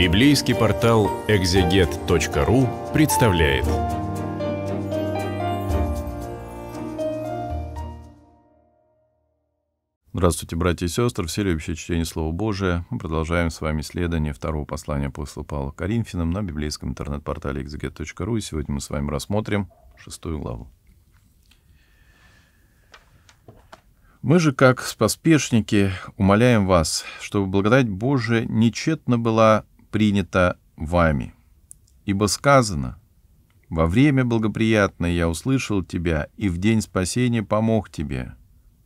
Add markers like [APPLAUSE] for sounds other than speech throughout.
Библейский портал экзегет.ру представляет. Здравствуйте, братья и сестры, все любящие чтение Слова Божия. Мы продолжаем с вами исследование второго послания апостола Павла Коринфянам на библейском интернет-портале экзегет.ру. И сегодня мы с вами рассмотрим шестую главу. Мы же, как споспешники, умоляем вас, чтобы благодать Божия нечетно была принято вами. Ибо сказано, «Во время благоприятное я услышал тебя, и в день спасения помог тебе.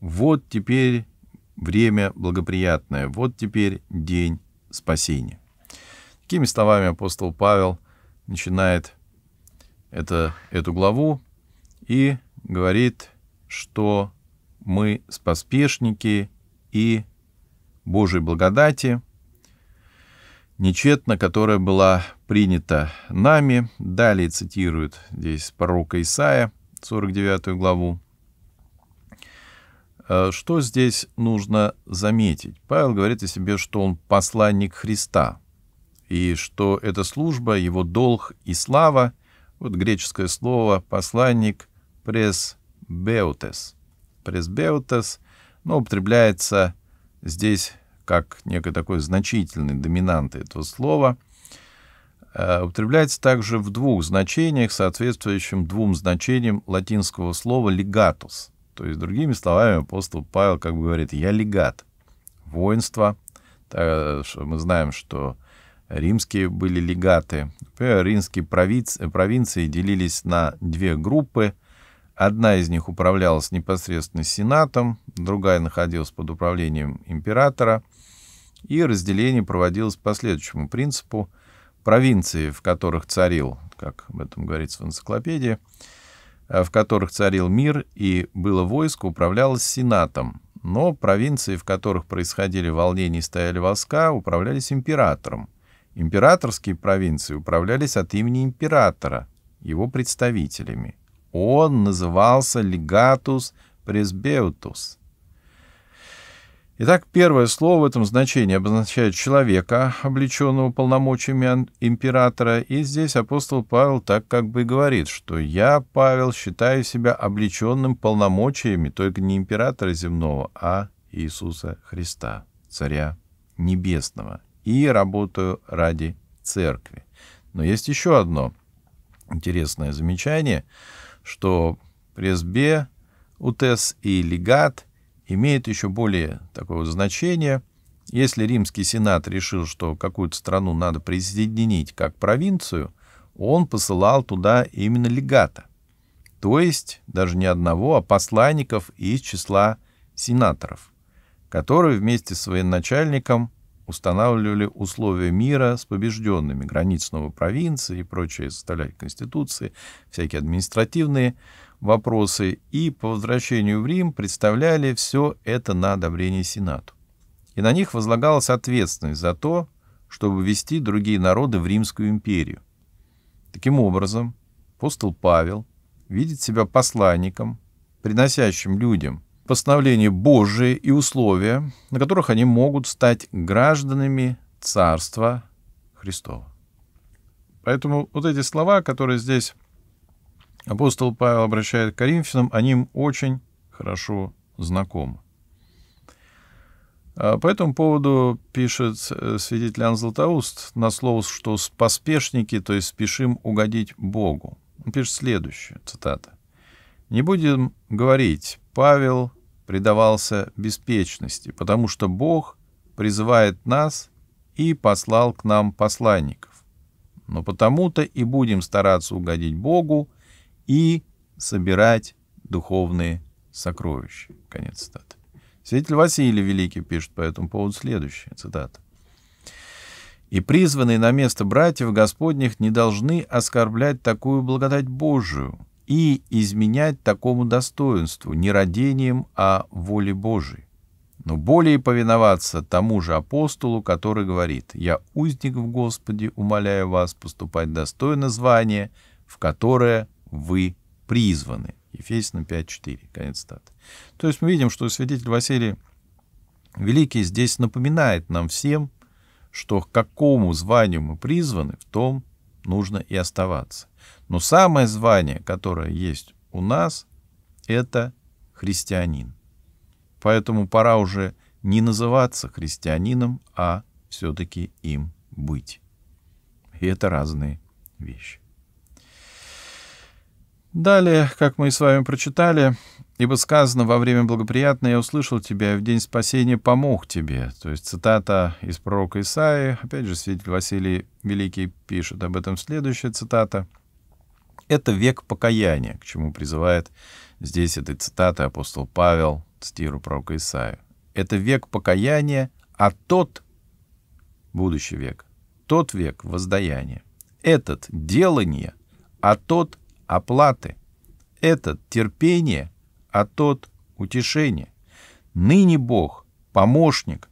Вот теперь время благоприятное, вот теперь день спасения». Такими словами апостол Павел начинает это, эту главу и говорит, что мы спаспешники и Божьей благодати – нечетно, которая была принята нами. Далее цитирует здесь пророка Исаия, 49 главу. Э, что здесь нужно заметить? Павел говорит о себе, что он посланник Христа, и что эта служба, его долг и слава, вот греческое слово «посланник» — «пресбеутес». «Пресбеутес», но употребляется здесь как некой такой значительной доминанты этого слова, э, употребляется также в двух значениях, соответствующим двум значениям латинского слова легатус, То есть, другими словами, апостол Павел как бы говорит «я легат». Воинство, мы знаем, что римские были легаты. Например, римские провинции, э, провинции делились на две группы. Одна из них управлялась непосредственно сенатом, другая находилась под управлением императора – и разделение проводилось по следующему принципу. Провинции, в которых царил, как об этом говорится в энциклопедии, э, в которых царил мир и было войско, управлялось сенатом. Но провинции, в которых происходили волнения и стояли воска, управлялись императором. Императорские провинции управлялись от имени императора, его представителями. Он назывался легатус пресбеутус – Итак, первое слово в этом значении обозначает человека, облеченного полномочиями императора, и здесь апостол Павел так как бы и говорит, что «я, Павел, считаю себя облеченным полномочиями только не императора земного, а Иисуса Христа, Царя Небесного, и работаю ради Церкви». Но есть еще одно интересное замечание, что пресбе, утес и легат — имеет еще более такого значения. Если римский сенат решил, что какую-то страну надо присоединить как провинцию, он посылал туда именно легата, то есть даже не одного, а посланников из числа сенаторов, которые вместе с начальником устанавливали условия мира с побежденными, границ новой провинции и прочие составляющие Конституции, всякие административные вопросы и по возвращению в Рим представляли все это на одобрение Сенату. И на них возлагалась ответственность за то, чтобы ввести другие народы в Римскую империю. Таким образом, апостол Павел видит себя посланником, приносящим людям постановление Божие и условия, на которых они могут стать гражданами Царства Христова. Поэтому вот эти слова, которые здесь апостол Павел обращает к коринфянам, они им очень хорошо знакомы. А по этому поводу пишет э, свидетель Иоанн Златоуст на слово, что «поспешники, то есть спешим угодить Богу». Он пишет следующее, цитата. «Не будем говорить, Павел предавался беспечности, потому что Бог призывает нас и послал к нам посланников. Но потому-то и будем стараться угодить Богу, и собирать духовные сокровища. Конец цитаты. Святитель Василий Великий пишет по этому поводу следующее, цитата. «И призванные на место братьев Господних не должны оскорблять такую благодать Божию и изменять такому достоинству не родением, а воле Божией, но более повиноваться тому же апостолу, который говорит, «Я узник в Господе, умоляю вас поступать достойно звания, в которое вы призваны. Ефесянам 5.4. Конец статы. То есть мы видим, что свидетель Василий Великий здесь напоминает нам всем, что к какому званию мы призваны, в том нужно и оставаться. Но самое звание, которое есть у нас, это христианин. Поэтому пора уже не называться христианином, а все-таки им быть. И это разные вещи. Далее, как мы и с вами прочитали, ибо сказано, во время благоприятное я услышал тебя, и в день спасения помог тебе. То есть цитата из пророка Исаии, опять же, свидетель Василий Великий пишет об этом следующая цитата. Это век покаяния, к чему призывает здесь этой цитаты апостол Павел, цитирую пророка Исаию. Это век покаяния, а тот, будущий век, тот век воздаяния. Этот — делание, а тот — оплаты. Этот — терпение, а тот — утешение. Ныне Бог — помощник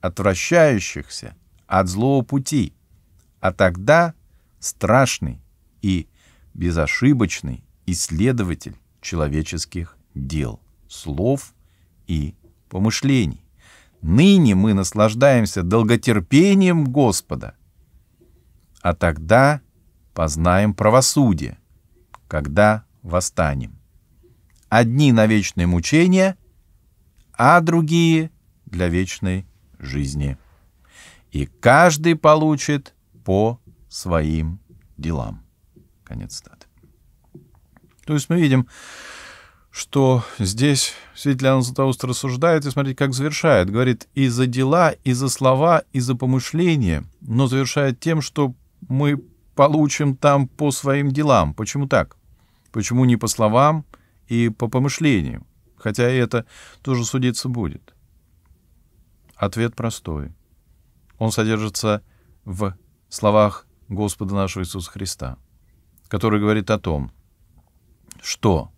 отвращающихся от злого пути, а тогда страшный и безошибочный исследователь человеческих дел, слов и помышлений. Ныне мы наслаждаемся долготерпением Господа, а тогда познаем правосудие — когда восстанем. Одни на вечные мучения, а другие для вечной жизни. И каждый получит по своим делам. Конец цитаты. То есть мы видим, что здесь святитель Иоанн Златоуст рассуждает, и смотрите, как завершает. Говорит, и за дела, и за слова, и за помышления, но завершает тем, что мы получим там по своим делам. Почему так? Почему не по словам и по помышлению? Хотя и это тоже судиться будет. Ответ простой. Он содержится в словах Господа нашего Иисуса Христа, который говорит о том, что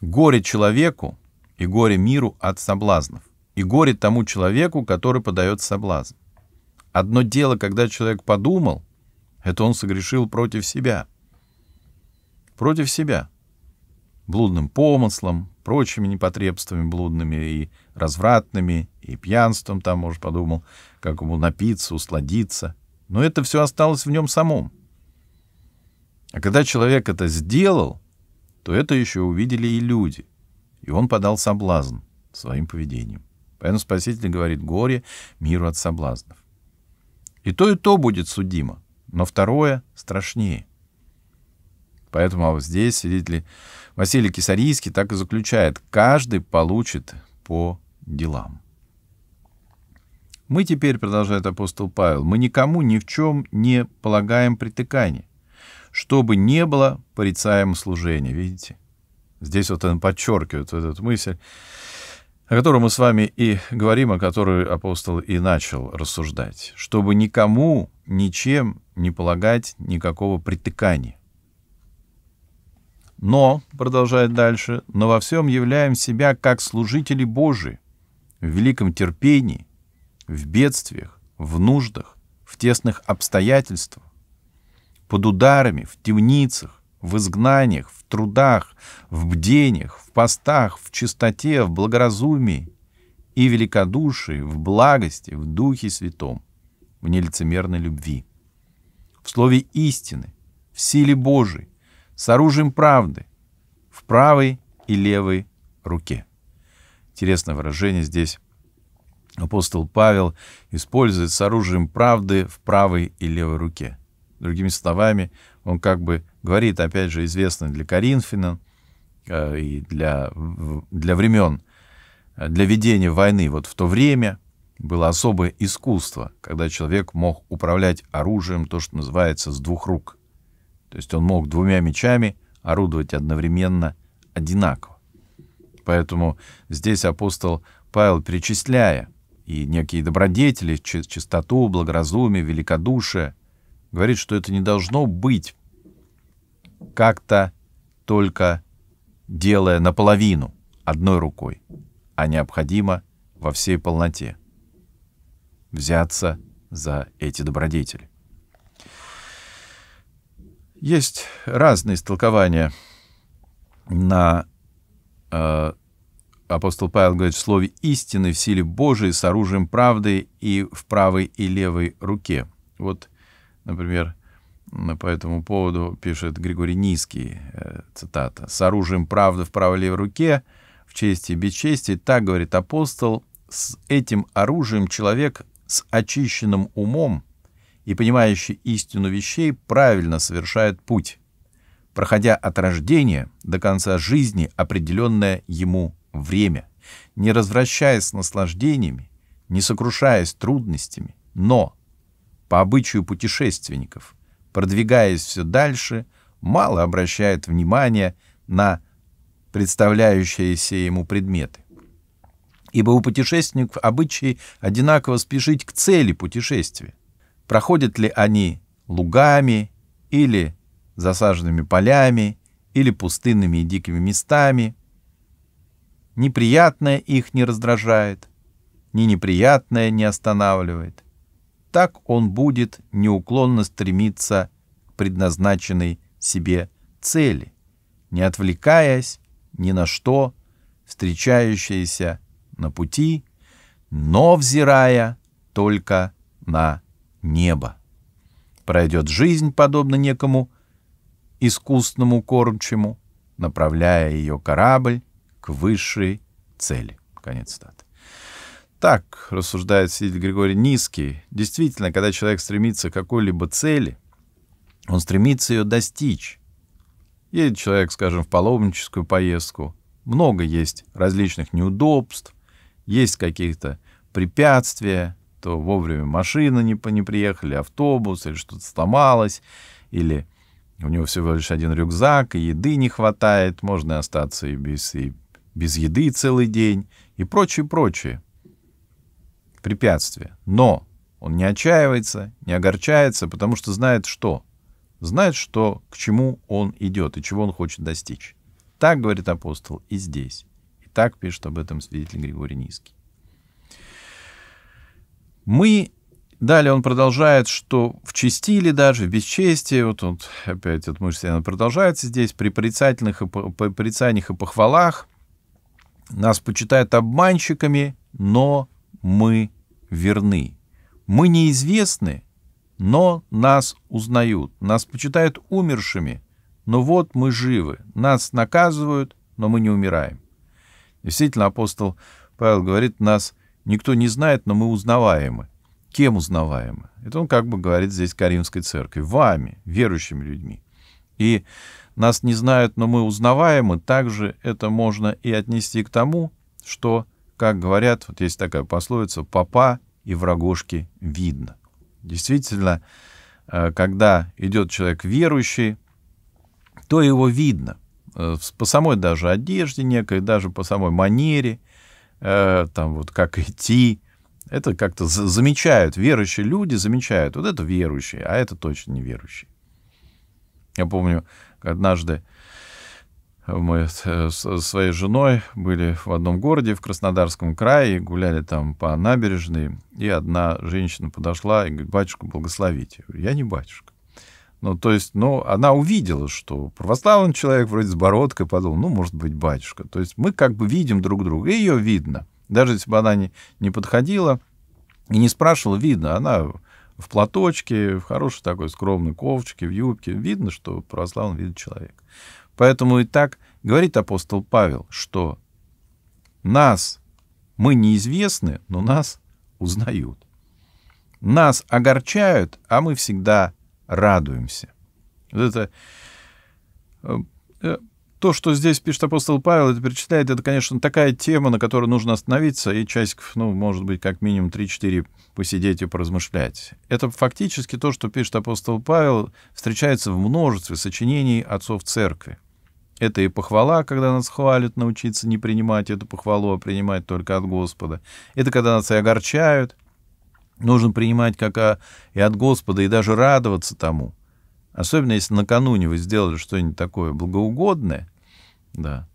горе человеку и горе миру от соблазнов, и горе тому человеку, который подает соблазн. Одно дело, когда человек подумал, это он согрешил против себя. Против себя. Блудным помыслом, прочими непотребствами блудными и развратными, и пьянством там, может, подумал, как ему напиться, усладиться. Но это все осталось в нем самом. А когда человек это сделал, то это еще увидели и люди. И он подал соблазн своим поведением. Поэтому Спаситель говорит горе миру от соблазнов. И то, и то будет судимо но второе страшнее. Поэтому а здесь свидетели Василий Кисарийский так и заключает, каждый получит по делам. Мы теперь, продолжает апостол Павел, мы никому ни в чем не полагаем притыкание, чтобы не было порицаемо служения, видите? Здесь вот он подчеркивает вот эту мысль, о которой мы с вами и говорим, о которой апостол и начал рассуждать, чтобы никому ничем не полагать никакого притыкания. Но, продолжает дальше, но во всем являем себя как служители Божии, в великом терпении, в бедствиях, в нуждах, в тесных обстоятельствах, под ударами, в темницах, в изгнаниях, в трудах, в бдениях, в постах, в чистоте, в благоразумии и великодушии, в благости, в Духе Святом в нелицемерной любви. В слове истины, в силе Божией, с оружием правды, в правой и левой руке. Интересное выражение здесь апостол Павел использует с оружием правды в правой и левой руке. Другими словами, он как бы говорит, опять же, известно для Коринфяна э, и для, для времен, э, для ведения войны вот в то время – было особое искусство, когда человек мог управлять оружием, то, что называется, с двух рук. То есть он мог двумя мечами орудовать одновременно одинаково. Поэтому здесь апостол Павел, перечисляя и некие добродетели, чистоту, благоразумие, великодушие, говорит, что это не должно быть как-то только делая наполовину одной рукой, а необходимо во всей полноте взяться за эти добродетели. Есть разные истолкования на э, апостол Павел говорит в слове истины в силе Божией с оружием правды и в правой и левой руке. Вот, например, по этому поводу пишет Григорий Низкий, э, цитата, «С оружием правды в правой и левой руке, в чести и бесчестии, так, говорит апостол, с этим оружием человек с очищенным умом и понимающий истину вещей правильно совершает путь, проходя от рождения до конца жизни определенное ему время, не развращаясь наслаждениями, не сокрушаясь трудностями, но, по обычаю путешественников, продвигаясь все дальше, мало обращает внимания на представляющиеся ему предметы ибо у путешественников обычаи одинаково спешить к цели путешествия. Проходят ли они лугами или засаженными полями, или пустынными и дикими местами. Неприятное их не раздражает, ни неприятное не останавливает. Так он будет неуклонно стремиться к предназначенной себе цели, не отвлекаясь ни на что встречающееся на пути, но взирая только на небо. Пройдет жизнь подобно некому искусному кормчему, направляя ее корабль к высшей цели. Конец цитаты. Так, рассуждает свидетель Григорий Низкий, действительно, когда человек стремится к какой-либо цели, он стремится ее достичь. Едет человек, скажем, в паломническую поездку, много есть различных неудобств, есть какие-то препятствия, то вовремя машина не, не приехали, автобус или что-то сломалось, или у него всего лишь один рюкзак, и еды не хватает, можно остаться и без, и без еды целый день, и прочее, прочее. Препятствия. Но он не отчаивается, не огорчается, потому что знает что. Знает, что к чему он идет и чего он хочет достичь. Так говорит апостол и здесь. Так пишет об этом свидетель Григорий Низкий. Мы Далее он продолжает, что в чести или даже в бесчестии, вот он опять этот мужчина продолжается здесь, при порицательных и, при порицаниях и похвалах нас почитают обманщиками, но мы верны. Мы неизвестны, но нас узнают. Нас почитают умершими, но вот мы живы. Нас наказывают, но мы не умираем. Действительно, апостол Павел говорит, нас никто не знает, но мы узнаваемы. Кем узнаваемы? Это он как бы говорит здесь Каримской церкви. Вами, верующими людьми. И нас не знают, но мы узнаваемы. Также это можно и отнести к тому, что, как говорят, вот есть такая пословица, попа и врагошки видно. Действительно, э, когда идет человек верующий, то его видно — Э, по самой даже одежде некой, даже по самой манере, э, там вот как идти. Это как-то замечают, верующие люди замечают, вот это верующие, а это точно не верующие. Я помню, однажды мы с э, своей женой были в одном городе, в Краснодарском крае, гуляли там по набережной, и одна женщина подошла и говорит, батюшка, благословите. Я, говорю, я не батюшка. Ну, то есть, ну, она увидела, что православный человек вроде с бородкой подумал, ну, может быть, батюшка. То есть мы как бы видим друг друга, и ее видно. Даже если бы она не, не подходила и не спрашивала, видно, она в платочке, в хорошей такой скромной ковочке, в юбке. Видно, что православный видит человек. Поэтому и так говорит апостол Павел, что нас, мы неизвестны, но нас узнают. Нас огорчают, а мы всегда радуемся. Вот это э, э, то, что здесь пишет апостол Павел, это перечитает, это, конечно, такая тема, на которой нужно остановиться и часиков, ну, может быть, как минимум 3-4 посидеть и поразмышлять. Это фактически то, что пишет апостол Павел, встречается в множестве сочинений отцов церкви. Это и похвала, когда нас хвалят, научиться не принимать эту похвалу, а принимать только от Господа. Это когда нас и огорчают, нужно принимать как и от Господа, и даже радоваться тому. Особенно, если накануне вы сделали что-нибудь такое благоугодное, да,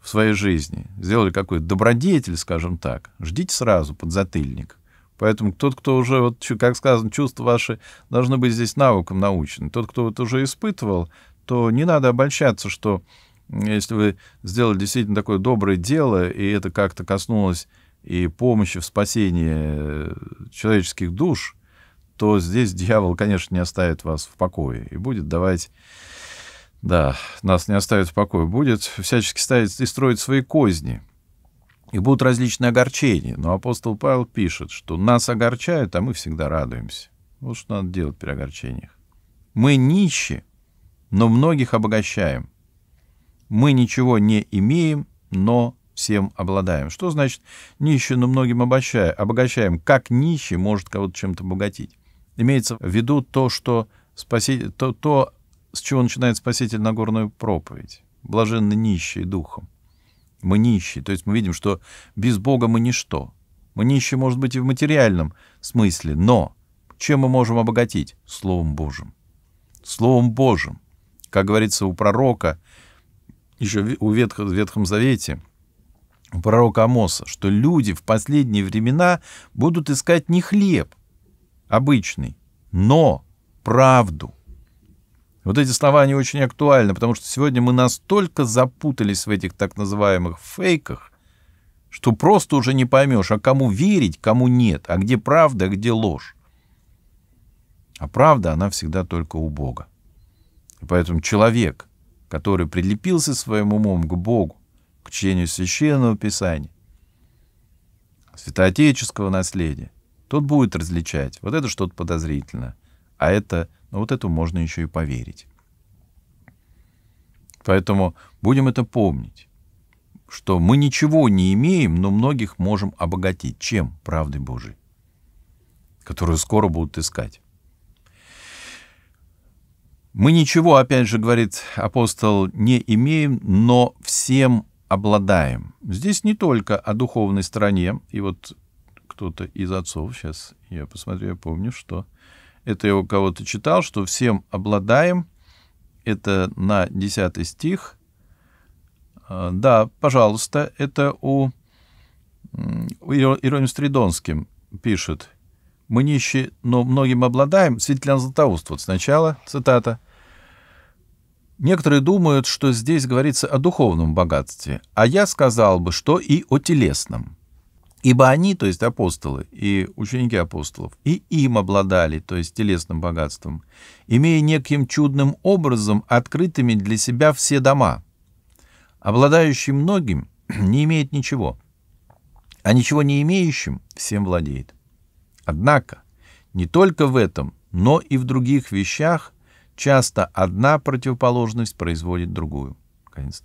в своей жизни, сделали какой-то добродетель, скажем так, ждите сразу под затыльник. Поэтому тот, кто уже, вот, как сказано, чувства ваши должны быть здесь навыком научены. Тот, кто вот уже испытывал, то не надо обольщаться, что если вы сделали действительно такое доброе дело, и это как-то коснулось и помощи в спасении э, человеческих душ, то здесь дьявол, конечно, не оставит вас в покое и будет давать, да, нас не оставит в покое, будет всячески ставить и строить свои козни. И будут различные огорчения. Но апостол Павел пишет, что нас огорчают, а мы всегда радуемся. Вот что надо делать при огорчениях. Мы нищи, но многих обогащаем. Мы ничего не имеем, но всем обладаем. Что значит нищий, но многим обогащаем? Как нищий может кого-то чем-то обогатить? Имеется в виду то, что спаси... то, то, с чего начинает Спаситель Нагорную проповедь. Блаженны нищие духом. Мы нищие. То есть мы видим, что без Бога мы ничто. Мы нищие, может быть, и в материальном смысле, но чем мы можем обогатить? Словом Божьим. Словом Божьим. Как говорится у пророка, еще в Ветхом Завете — пророка Амоса, что люди в последние времена будут искать не хлеб обычный, но правду. Вот эти слова, они очень актуальны, потому что сегодня мы настолько запутались в этих так называемых фейках, что просто уже не поймешь, а кому верить, кому нет, а где правда, а где ложь. А правда, она всегда только у Бога. И поэтому человек, который прилепился своим умом к Богу, к чтению священного писания, святоотеческого наследия. Тот будет различать. Вот это что-то подозрительно. А это, ну вот этому можно еще и поверить. Поэтому будем это помнить, что мы ничего не имеем, но многих можем обогатить. Чем? Правдой Божией, которую скоро будут искать. Мы ничего, опять же, говорит апостол, не имеем, но всем обладаем. Здесь не только о духовной стороне, и вот кто-то из отцов, сейчас я посмотрю, я помню, что это я у кого-то читал, что всем обладаем, это на 10 стих. А, да, пожалуйста, это у, у Ироним Стридонским пишет. Мы нищие, но многим обладаем. Светлян Златоуст, вот сначала цитата. Некоторые думают, что здесь говорится о духовном богатстве, а я сказал бы, что и о телесном. Ибо они, то есть апостолы и ученики апостолов, и им обладали, то есть телесным богатством, имея неким чудным образом открытыми для себя все дома. Обладающий многим [CLEARS THROAT] не имеет ничего, а ничего не имеющим всем владеет. Однако не только в этом, но и в других вещах Часто одна противоположность производит другую. Конец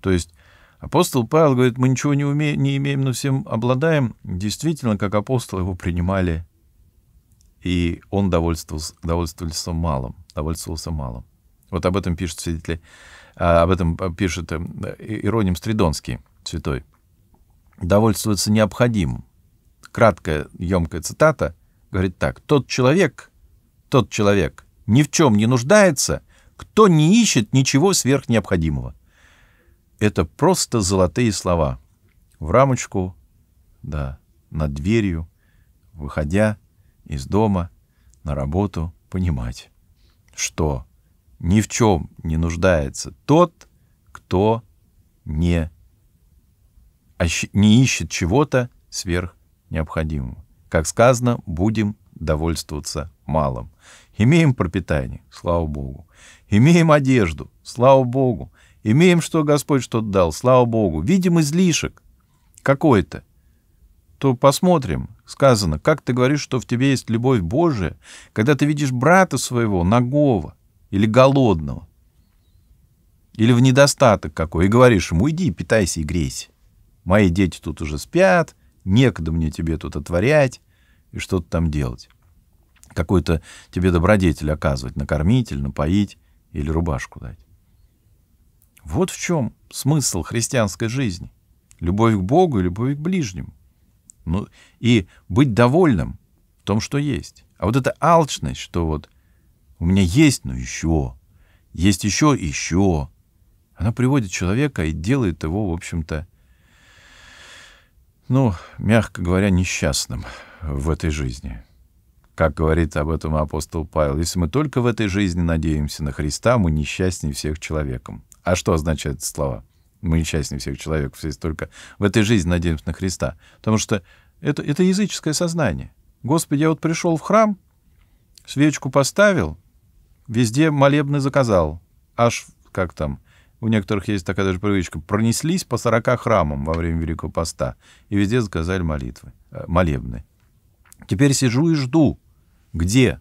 То есть апостол Павел говорит, мы ничего не, уме, не имеем, но всем обладаем. Действительно, как апостол его принимали, и он довольствовался, довольствовался малым. Довольствовался малым. Вот об этом пишет свидетели, а, об этом пишет э, Ироним Стридонский, святой. Довольствоваться необходимым. Краткая, емкая цитата говорит так. Тот человек, тот человек — ни в чем не нуждается, кто не ищет ничего сверхнеобходимого. Это просто золотые слова. В рамочку, да, над дверью, выходя из дома, на работу, понимать, что ни в чем не нуждается тот, кто не, не ищет чего-то сверх необходимого. Как сказано, будем довольствоваться малым. Имеем пропитание, слава Богу. Имеем одежду, слава Богу. Имеем, что Господь что дал, слава Богу. Видим излишек какой-то. То посмотрим, сказано, как ты говоришь, что в тебе есть любовь Божия, когда ты видишь брата своего, нагого или голодного, или в недостаток какой, и говоришь ему, иди, питайся и грейся. Мои дети тут уже спят, некогда мне тебе тут отворять и что-то там делать какую-то тебе добродетель оказывать, накормить или напоить, или рубашку дать. Вот в чем смысл христианской жизни. Любовь к Богу и любовь к ближнему. Ну, и быть довольным в том, что есть. А вот эта алчность, что вот у меня есть, но еще, есть еще, еще, она приводит человека и делает его, в общем-то, ну, мягко говоря, несчастным в этой жизни. Как говорит об этом апостол Павел, если мы только в этой жизни надеемся на Христа, мы несчастнее всех человеком. А что означают слова? Мы несчастнее всех человеков, если только в этой жизни надеемся на Христа. Потому что это, это языческое сознание. Господи, я вот пришел в храм, свечку поставил, везде молебны заказал. Аж, как там, у некоторых есть такая даже привычка, пронеслись по 40 храмам во время Великого Поста и везде заказали молитвы, э, молебны. Теперь сижу и жду, где?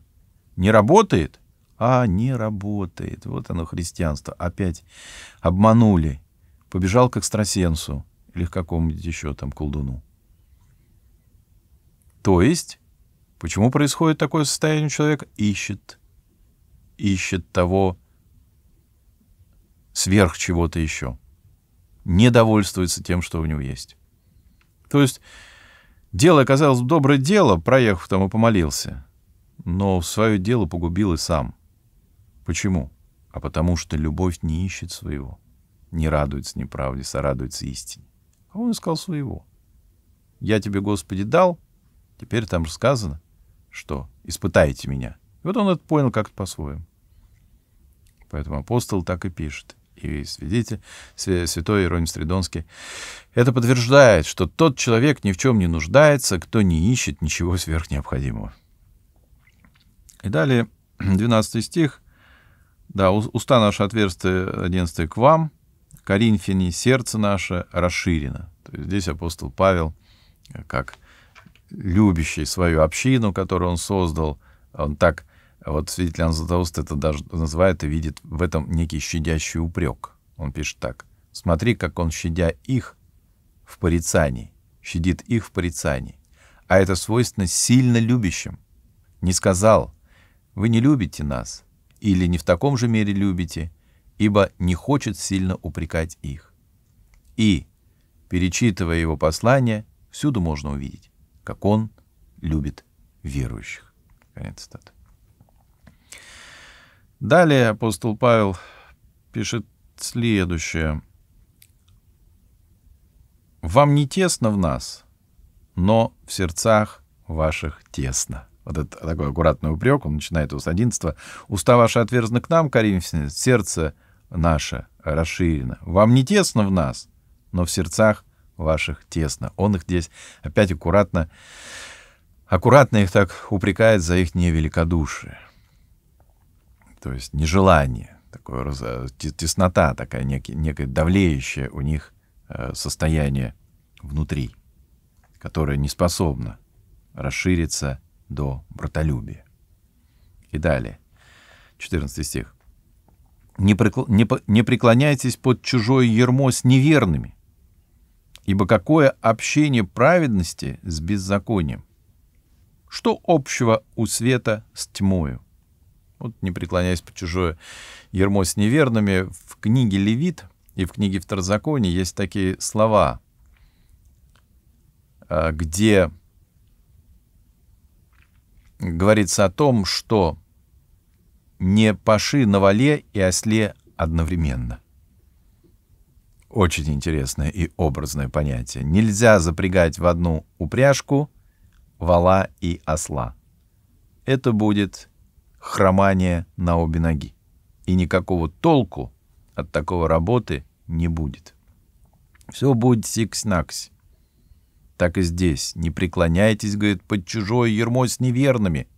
Не работает? А, не работает. Вот оно, христианство. Опять обманули. Побежал к экстрасенсу или к какому-нибудь еще там колдуну. То есть, почему происходит такое состояние человека? Ищет. Ищет того сверх чего-то еще. Не довольствуется тем, что у него есть. То есть, дело оказалось доброе дело, проехав там и помолился — но свое дело погубил и сам. Почему? А потому что любовь не ищет своего, не радуется неправде, а радуется истине. А он искал своего. Я тебе, Господи, дал, теперь там же сказано, что испытайте меня. И вот он это понял как-то по-своему. Поэтому апостол так и пишет. И свидетель, святой Иероним Стридонский, это подтверждает, что тот человек ни в чем не нуждается, кто не ищет ничего сверхнеобходимого. И далее 12 [CLEARS THROAT] стих. Да, уста наши отверстия 11 к вам, Коринфяне, сердце наше расширено. То есть здесь апостол Павел, э, как любящий свою общину, которую он создал, он так, вот свидетель Иоанн Златоуст это даже называет и видит в этом некий щадящий упрек. Он пишет так. «Смотри, как он, щадя их в порицании, щадит их в порицании. А это свойственно сильно любящим. Не сказал, вы не любите нас, или не в таком же мере любите, ибо не хочет сильно упрекать их. И, перечитывая его послание, всюду можно увидеть, как он любит верующих. Конец цитаты. Далее апостол Павел пишет следующее. «Вам не тесно в нас, но в сердцах ваших тесно». Вот это такой аккуратный упрек, он начинает его с 11 «Уста ваши отверзны к нам, коринфяне, сердце наше расширено. Вам не тесно в нас, но в сердцах ваших тесно». Он их здесь опять аккуратно, аккуратно их так упрекает за их невеликодушие. То есть нежелание, такое, э, теснота такая, некий, некое давлеющее у них э, состояние внутри, которое не способно расшириться до братолюбия. И далее, 14 стих. «Не, прикл... не, по... не преклоняйтесь под чужое ермо с неверными, ибо какое общение праведности с беззаконием? Что общего у света с тьмою?» Вот не преклоняясь под чужое ермо с неверными, в книге «Левит» и в книге «Второзаконие» есть такие слова, а, где говорится о том, что не паши на вале и осле одновременно. Очень интересное и образное понятие. Нельзя запрягать в одну упряжку вала и осла. Это будет хромание на обе ноги. И никакого толку от такого работы не будет. Все будет сикс-накс. Так и здесь. Не преклоняйтесь, говорит, под чужой ермой с неверными.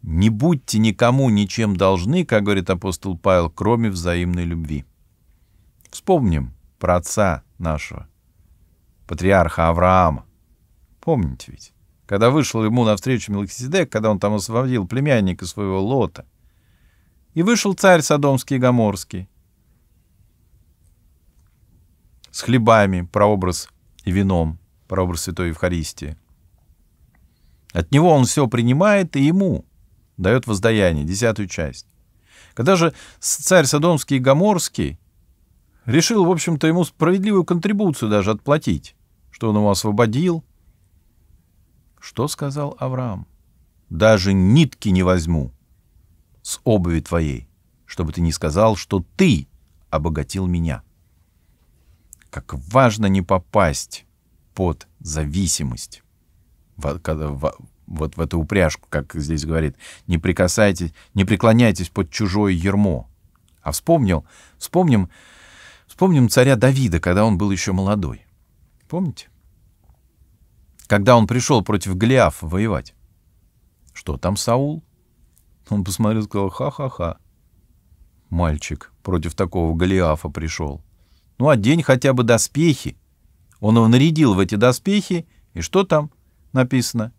Не будьте никому ничем должны, как говорит апостол Павел, кроме взаимной любви. Вспомним про отца нашего, патриарха Авраама. Помните ведь, когда вышел ему навстречу Мелхиседек, когда он там освободил племянника своего Лота, и вышел царь Содомский и Гоморский с хлебами, прообраз и вином, прообраз Святой Евхаристии. От него он все принимает и ему дает воздаяние, десятую часть. Когда же царь Содомский и Гоморский решил, в общем-то, ему справедливую контрибуцию даже отплатить, что он его освободил, что сказал Авраам? «Даже нитки не возьму с обуви твоей, чтобы ты не сказал, что ты обогатил меня» как важно не попасть под зависимость. В, вот в эту упряжку, как здесь говорит, не прикасайтесь, не преклоняйтесь под чужое ермо. А вспомнил, вспомним, вспомним царя Давида, когда он был еще молодой. Помните? Когда он пришел против Голиафа воевать. Что там Саул? Он посмотрел и сказал, ха-ха-ха. Мальчик против такого Голиафа пришел. Ну, одень хотя бы доспехи. Он его нарядил в эти доспехи, и что там написано?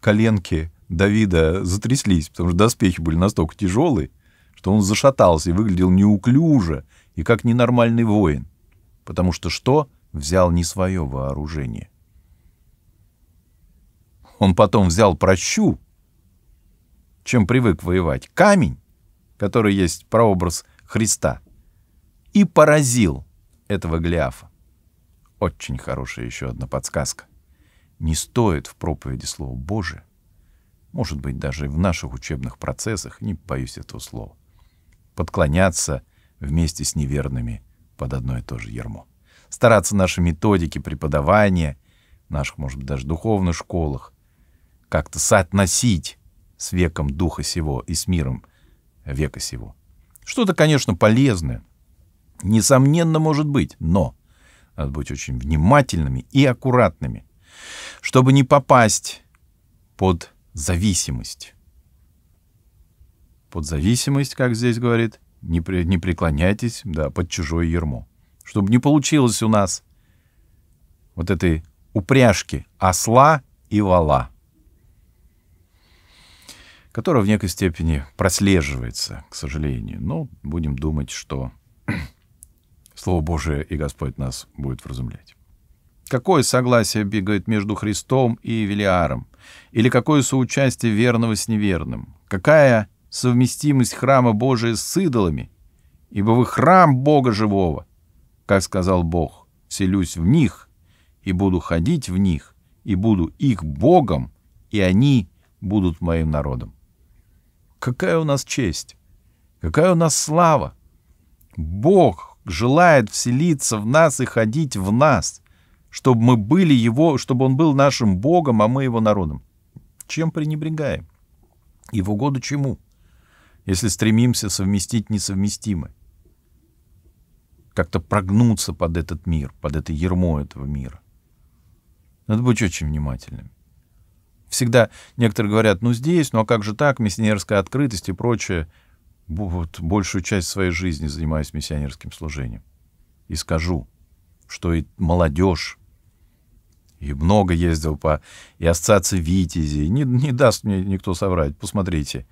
Коленки Давида затряслись, потому что доспехи были настолько тяжелые, что он зашатался и выглядел неуклюже, и как ненормальный воин, потому что что взял не свое вооружение. Он потом взял прощу, чем привык воевать, камень, который есть прообраз Христа, и поразил — этого Голиафа. Очень хорошая еще одна подсказка. Не стоит в проповеди слова «Божие», может быть, даже в наших учебных процессах, не боюсь этого слова, подклоняться вместе с неверными под одно и то же ермо. Стараться наши методики преподавания, в наших, может быть, даже духовных школах, как-то соотносить с веком Духа Сего и с миром века Сего. Что-то, конечно, полезное, Несомненно, может быть, но надо быть очень внимательными и аккуратными, чтобы не попасть под зависимость. Под зависимость, как здесь говорит, не, при, не преклоняйтесь да, под чужое ермо. Чтобы не получилось у нас вот этой упряжки осла и вала, которая в некой степени прослеживается, к сожалению. Но ну, будем думать, что Слово Божие и Господь нас будет вразумлять. Какое согласие бегает между Христом и Велиаром? Или какое соучастие верного с неверным? Какая совместимость храма Божия с идолами? Ибо вы храм Бога живого. Как сказал Бог, селюсь в них и буду ходить в них, и буду их Богом, и они будут моим народом. Какая у нас честь! Какая у нас слава! Бог, желает вселиться в нас и ходить в нас, чтобы мы были его, чтобы он был нашим Богом, а мы его народом. Чем пренебрегаем? И в угоду чему? Если стремимся совместить несовместимое. Как-то прогнуться под этот мир, под это ермо этого мира. Надо быть очень внимательным. Всегда некоторые говорят, ну здесь, ну а как же так, миссионерская открытость и прочее вот, большую часть своей жизни занимаюсь миссионерским служением. И скажу, что и молодежь, и много ездил по и ассоциации Витязи, не, не даст мне никто соврать, посмотрите.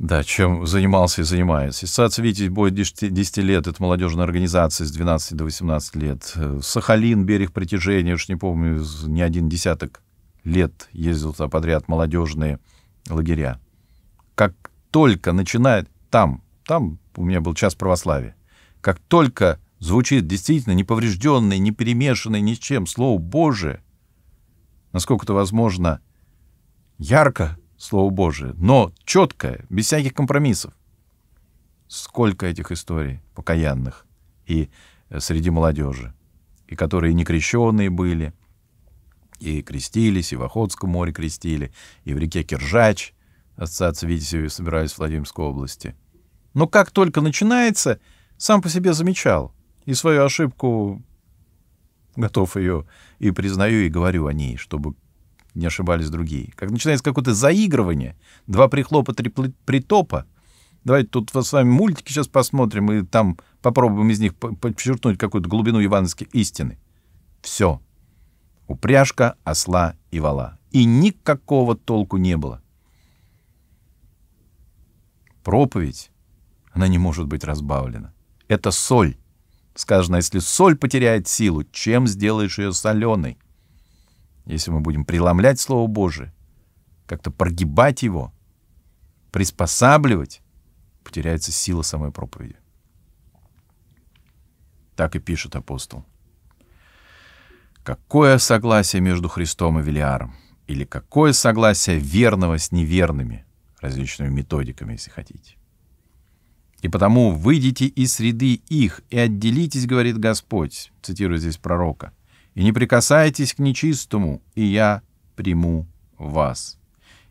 Да, чем занимался и занимается. Ассоциация Витязи будет 10 лет, это молодежная организация с 12 до 18 лет. Сахалин, берег притяжения, уж не помню, не один десяток лет ездил туда подряд молодежные лагеря. Как только начинает там, там у меня был час православия, как только звучит действительно неповрежденное, не перемешанное ни с чем Слово Божие, насколько это возможно, ярко Слово Божие, но четкое, без всяких компромиссов. Сколько этих историй покаянных и э, среди молодежи, и которые не крещенные были, и крестились, и в Охотском море крестили, и в реке Киржач, ассоциации видите, собирались в Владимирской области. Но как только начинается, сам по себе замечал. И свою ошибку готов ее и признаю, и говорю о ней, чтобы не ошибались другие. Как начинается какое-то заигрывание, два прихлопа, три притопа, Давайте тут с вами мультики сейчас посмотрим и там попробуем из них подчеркнуть какую-то глубину евангельской истины. Все. Упряжка, осла и вала. И никакого толку не было проповедь, она не может быть разбавлена. Это соль. Сказано, если соль потеряет силу, чем сделаешь ее соленой? Если мы будем преломлять Слово Божие, как-то прогибать его, приспосабливать, потеряется сила самой проповеди. Так и пишет апостол. Какое согласие между Христом и Велиаром? Или какое согласие верного с неверными? различными методиками, если хотите. И потому выйдите из среды их и отделитесь, говорит Господь, цитирую здесь пророка, и не прикасайтесь к нечистому, и я приму вас.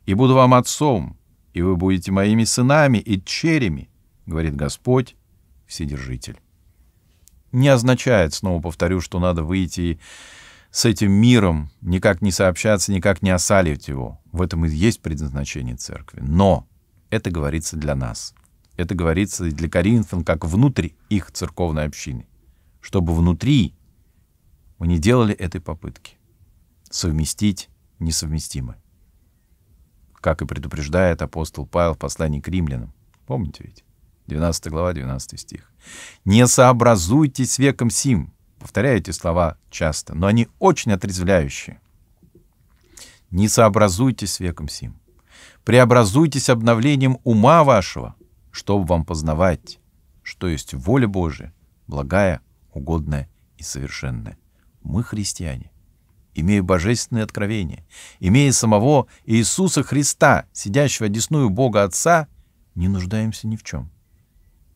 И буду вам отцом, и вы будете моими сынами и черями, говорит Господь, Вседержитель. Не означает, снова повторю, что надо выйти с этим миром, никак не сообщаться, никак не осалить его. В этом и есть предназначение церкви. Но это говорится для нас. Это говорится для коринфян, как внутри их церковной общины. Чтобы внутри мы не делали этой попытки. Совместить несовместимое. Как и предупреждает апостол Павел в послании к римлянам. Помните ведь? 12 глава, 12 стих. «Не сообразуйтесь с веком сим». Повторяю эти слова часто, но они очень отрезвляющие не сообразуйтесь с веком сим. Преобразуйтесь обновлением ума вашего, чтобы вам познавать, что есть воля Божия, благая, угодная и совершенная. Мы христиане, имея божественные откровения, имея самого Иисуса Христа, сидящего десную Бога Отца, не нуждаемся ни в чем.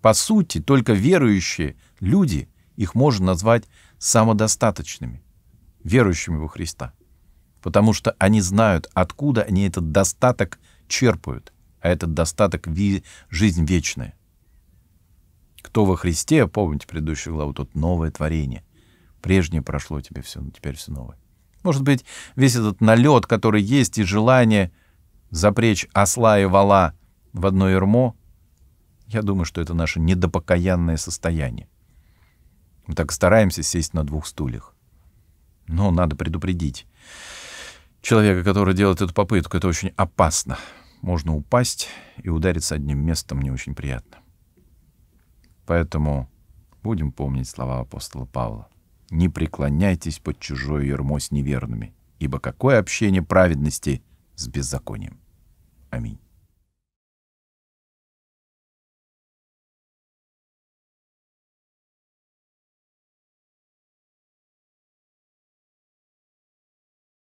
По сути, только верующие люди, их можно назвать самодостаточными, верующими во Христа потому что они знают, откуда они этот достаток черпают, а этот достаток ви — жизнь вечная. Кто во Христе, помните предыдущую главу, тот новое творение. Прежнее прошло тебе все, но теперь все новое. Может быть, весь этот налет, который есть, и желание запречь осла и вала в одно ермо, я думаю, что это наше недопокаянное состояние. Мы так стараемся сесть на двух стульях. Но надо предупредить человека, который делает эту попытку. Это очень опасно. Можно упасть и удариться одним местом не очень приятно. Поэтому будем помнить слова апостола Павла. «Не преклоняйтесь под чужое ермо с неверными, ибо какое общение праведности с беззаконием?» Аминь.